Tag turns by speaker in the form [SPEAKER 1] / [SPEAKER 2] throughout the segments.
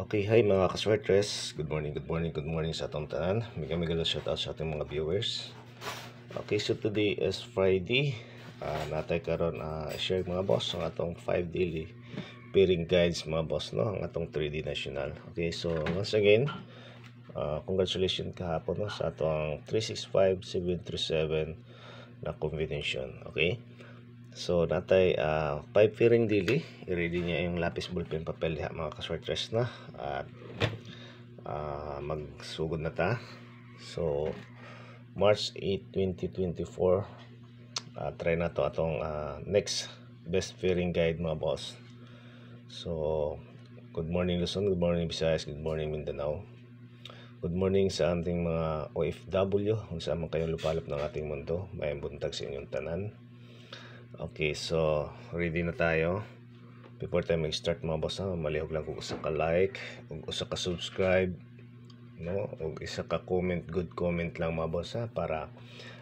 [SPEAKER 1] Okay, hi mga kaswertres. Good morning, good morning, good morning sa atong tanan. Mega mega shout out sa ating mga viewers. Okay, so today is Friday. Uh, natay karon uh, share mga boss ang atong 5 daily pairing guides mga boss no ang atong 3D national. Okay, so once again, uh, congratulations kahapon no, sa atong 365737 na combination. Okay? So, natay uh, ah, five fearing dili, I-ready niya yung lapis, ballpen, papel diha mga kaswertres na. At uh, magsugod na ta. So, March 8, 2024. Uh, try na to atong uh, next best fearing guide mga boss. So, good morning Luzon, good morning Visayas, good morning Mindanao. Good morning sa ating mga OFW, kung saan man kayong lupalop ng ating mundo. May buntag sa inyong tanan. Okay, so ready na tayo. Before tayo mag-start mga boss, ha, malihog lang kung usa ka like, kung usa ka subscribe, no? O isa ka comment, good comment lang mga boss ha, para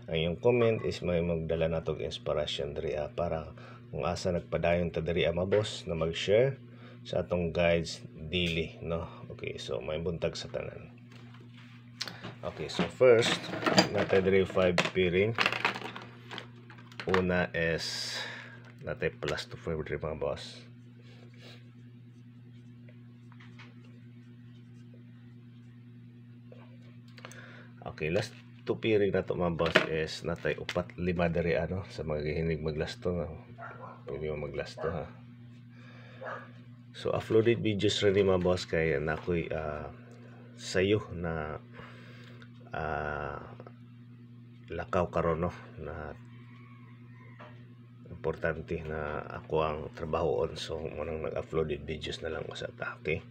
[SPEAKER 1] ang iyong comment is may magdala na tog inspiration diri para kung asa nagpadayon ta diri mga boss na mag-share sa atong guides daily, no? Okay, so may buntag sa tanan. Okay, so first, natay diri 5 pairing una is natin plus 253 mga boss okay last 2 piring na to mga boss is natay upat lima dari ano sa mga gihinig maglasto pwede mo maglasto ha so uploaded videos rin mga boss kaya na ako'y uh, sayo na uh, lakaw karon no na importante na ako ang trabaho on so unang nag uploaded videos na lang ko sa atake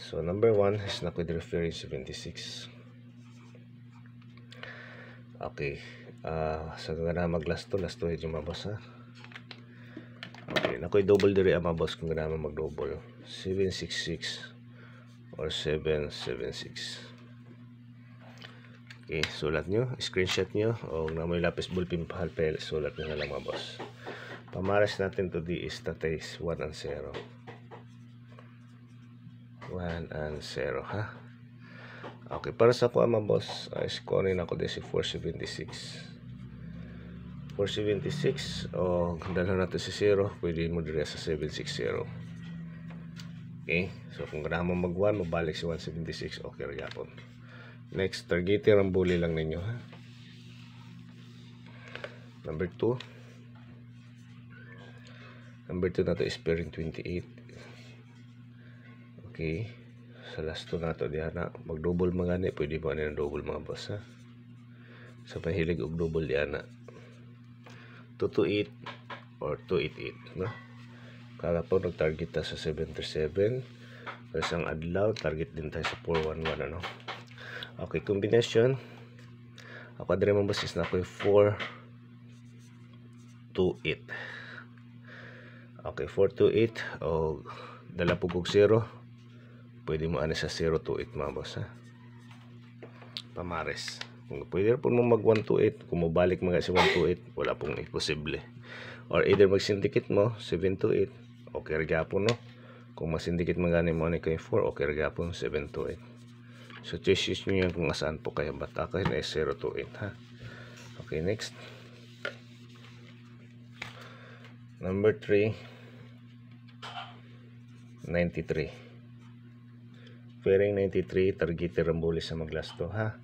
[SPEAKER 1] so number 1 is ah, na ko referring 76 okay uh, so nga mag last to last to yung mabos ha okay na double diri ang mabos kung nga mag double 766 or 776 Okay, sulat nyo, screenshot nyo, o na may lapis bulpin pahalpel, sulat nyo na lang mga boss. Pamaras natin to di is 1 and 0. 1 and 0, ha? Okay, para sa kuha mga boss, uh, scorein ako din si 476. 476, o dalhan natin si 0, pwede mo dire sa 760. Okay, so kung ganahan mo mag-1, mabalik si 176, okay rin yapon. Next, targeting ang bully lang ninyo ha. Number 2. Number 2 na to is bearing 28. Okay. Sa last 2 na to, diha na. Mag-double mga ni. Pwede mo na double mga boss ha. Sa pahilig og double diha na. 228 or 288 no? Kala po nag-target ta sa 737. Tapos ang adlaw, target din tayo sa 411 ano okay combination ako diri man basis na ko 4 to 8 okay 428 o dala po 0 pwede mo ana sa 028 to mga boss ha pamares kung pwede po mo mag 128 kung mabalik mga si 1 to wala pong imposible or either mag syndicate mo 728, okay rin po no kung masindikit magani mo ni yung 4 okay rin po 7 to So, choose nyo yan kung nasaan po kayo. But akin ay 028, ha. Okay, next. Number 3. 93. Fairing 93, targeted rambuli sa maglas maglasto ha.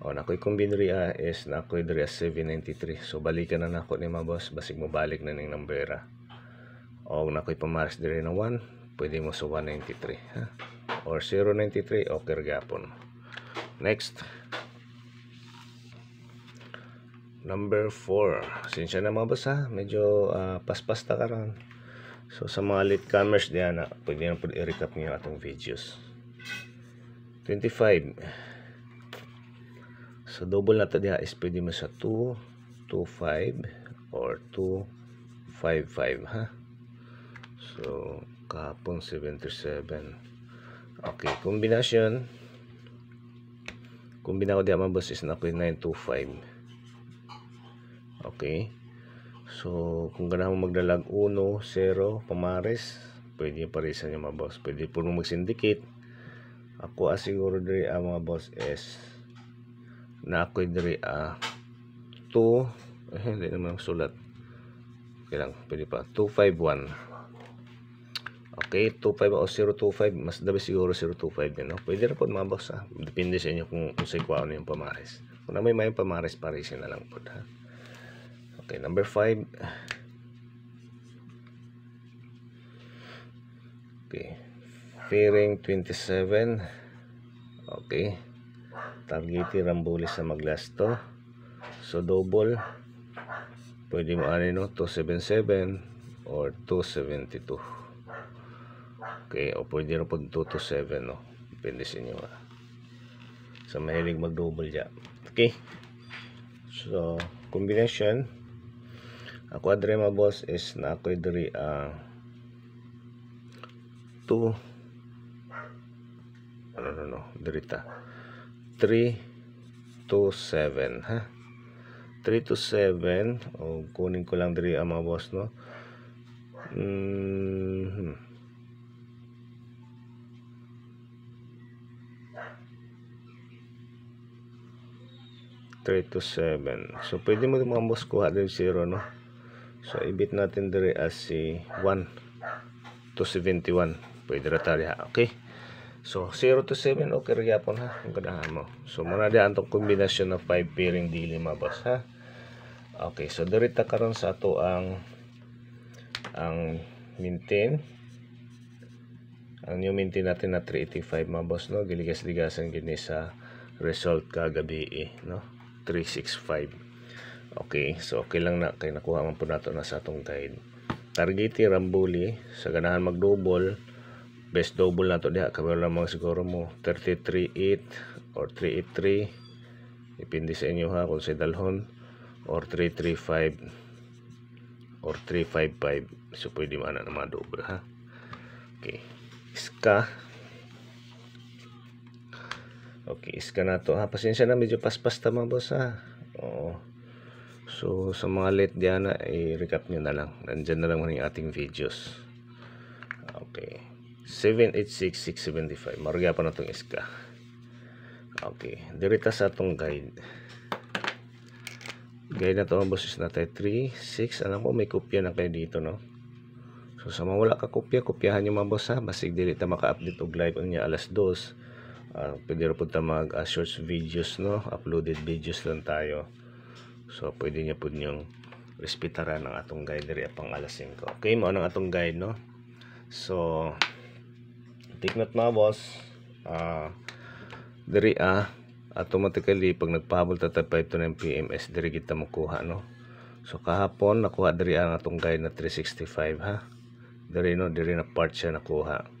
[SPEAKER 1] O, nakoy kong binriya ah, is nakoy diri 793. Ah, so, balikan na na nako ni mga boss. Basig mo balik na ning numbera. O, nakoy pamaras diri na 1. Pwede mo sa 193 ha or 093 o Kirgapon. Next. Number 4. Sinsya na mabasa. Medyo uh, paspasta ka ron. So sa mga late comers diyan pwede na po i-recap niyo atong videos. 25. So double na to diha is pwede mo sa 2 25 or 255 ha. So kahapon 77. Okay, kombinasyon. Kumbina ko di mga boss is na ako 925. Okay. So, kung ganahan mo maglalag 1, 0, pamares, pwede yung parisan yung mga boss. Pwede po nung mag-syndicate. Ako asiguro ah, diri ang ah, mga boss is na ako diri a 2 eh, hindi naman sulat. Okay lang, pwede pa. 251. Okay, 25 o 025, mas dabi siguro 025 din, no? Pwede na po mga boss, ha? Ah. Depende sa inyo kung, kung sa ano yung pamares. Kung na may may pamares, parisin na lang po, ha? Okay, number 5. Okay. Fairing 27. Okay. Targeti Rambulis sa maglas to. So, double. Pwede mo ano, no? 277 or 272. Okay, o pwede na po 2 to 7, no? Depende sa inyo, ha? Ah. Sa so, mahilig mag-double dyan. Okay. So, combination. Ako quadrema boss is na ako adre, ah, uh, 2, ano, no, no, dirita. 3 to 7, ha? 3 to 7 o kunin ko lang diri ang ah, mga boss no mm -hmm. 3 7. So, pwede mo mga boss kuha din 0, no? So, ibit natin dire as si 1 to 71. Pwede na tayo, ha? Okay? So, 0 to 7, okay, ryapon, ha? Ang ganahan mo. So, muna di antong kombinasyon na 5 pairing dili, mga boss, ha? Okay, so, diri ta karon sa ato ang ang maintain ang new maintain natin na 385 mga boss no giligas-ligasan gini sa result kagabi eh, no 365 okay so okay lang na kay nakuha man po nato na sa atong guide targeti rambuli sa ganahan mag double best double nato diha kami lamang siguro mo 338 or 383 depende sa inyo ha kung sa dalhon or 335 or 355 so pwede man na mga double ha okay ska Okay, iska na to. Ha, ah, pasensya na, medyo paspas tama boss ha. Ah. Oo. So, sa mga late diyan na, i-recap nyo na lang. Nandyan na lang yung ating videos. Okay. 786675. Marga pa na itong iska. Okay. Dirita sa itong guide. Guide na ito ang boses natin. 3, 6. Alam ko may kopya na kayo dito, no? So, sa mga wala ka kopya, kopyahan nyo mga boss ha. Basig dili maka-update og live niya alas 2 uh, pwede rin punta mag uh, ah, shorts videos no uploaded videos lang tayo so pwede niya po niyong respetaran ang atong guide diri pang alas 5 okay mo nang atong guide no so take note mga boss uh, diri ah uh, automatically pag nagpahabol tata 5 to 9 PMS diri kita makuha no so kahapon nakuha diri ang atong guide na 365 ha diri no diri na part siya nakuha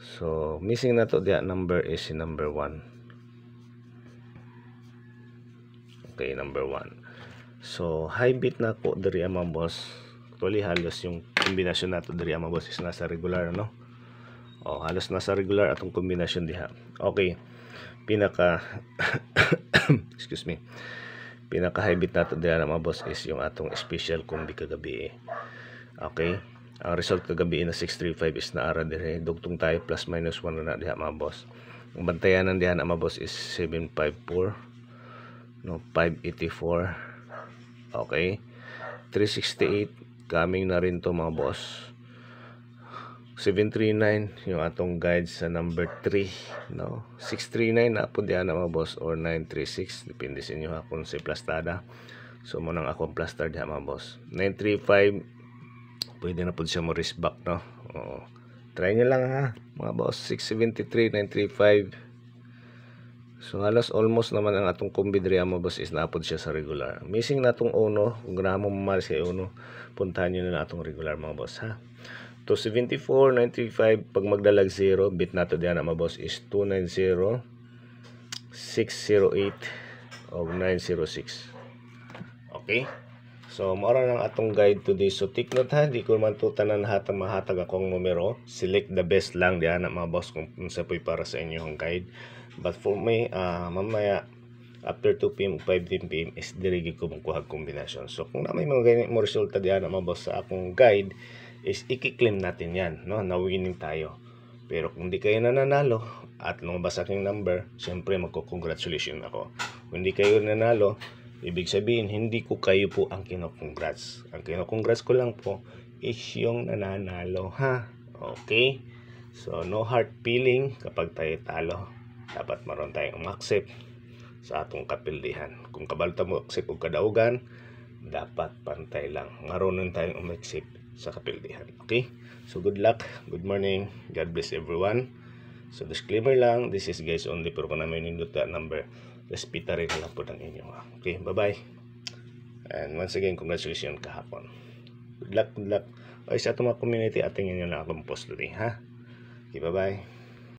[SPEAKER 1] So, missing na to diya number is si number 1. Okay, number 1. So, high bit na ko diri ah, mga boss. Actually, halos yung kombinasyon nato diri ah, mga boss is nasa regular, no? Oh, halos nasa regular atong kombinasyon diha. Okay. Pinaka Excuse me. Pinaka high bit nato diha ah, mga boss is yung atong special kombi kagabi. Eh. Okay ang result kagabi na 635 is naara dire dugtong tayo plus minus 1 na diha mga boss ang bantayanan diha na mga boss is 754 no 584 okay 368 coming na rin to mga boss 739 yung atong guide sa number 3 no 639 na po diha na mga boss or 936 depende sa inyo ha kung si plastada so mo nang akong plaster diha mga boss 935 pwede na po siya mo risk back no oo try nyo lang ha mga boss 673 935 So halos almost naman ang atong kumbidriya mo boss is napod siya sa regular. Missing na itong uno. Kung mo mamaris kay uno, puntahan nyo na atong regular mga boss ha. 274, 95, pag magdalag 0, bit na ito diyan mga boss is 290, 608, o 906. Okay? So, mora lang atong guide today. So, take note ha, di ko man to tanan hatang mahatag akong numero. Select the best lang diyan na mga boss kung unsa po para sa inyo inyong guide. But for me, uh, mamaya after 2 pm o 5 pm is dirigi ko magkuha kombinasyon. So, kung na may mga ganyan mo resulta diyan na mga boss sa akong guide is ikiklaim natin yan. No? Na winning tayo. Pero kung di kayo nananalo at lumabas aking number, syempre magko-congratulation ako. Kung di kayo nanalo, Ibig sabihin, hindi ko kayo po ang kinokongrats. Ang kinokongrats ko lang po is yung nananalo, ha? Okay? So, no hard feeling kapag tayo talo. Dapat maroon tayong umaksip sa atong kapildihan. Kung kabalta mo aksip o kadaugan, dapat pantay lang. Marunong tayong umaksip sa kapildihan. Okay? So, good luck. Good morning. God bless everyone. So, disclaimer lang. This is guys only pero for Panamay Ninduta number respetarin lang po ng inyo. Okay, bye-bye. And once again, congratulations kahapon. Good luck, good luck. O sa itong mga community, atingin nyo na akong post today, ha? Okay, bye-bye.